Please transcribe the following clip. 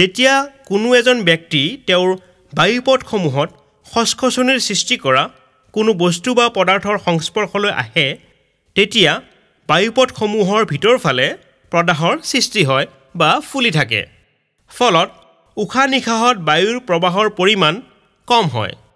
যেতিয়া কোনো এজন ব্যক্তি তেওঁৰ বায়ুপথসমূহত খচখচনিৰ সৃষ্টি কৰা কোনো বস্তু বা পদাৰ্থৰ সংস্পৰ্শলৈ আহে তেতিয়া বায়ুপথসমূহৰ ফালে প্ৰদাহৰ সৃষ্টি হয় বা ফুলি থাকে ফলত উশাহ নিশাহত বায়ুৰ প্ৰৱাহৰ পৰিমাণ কম হয়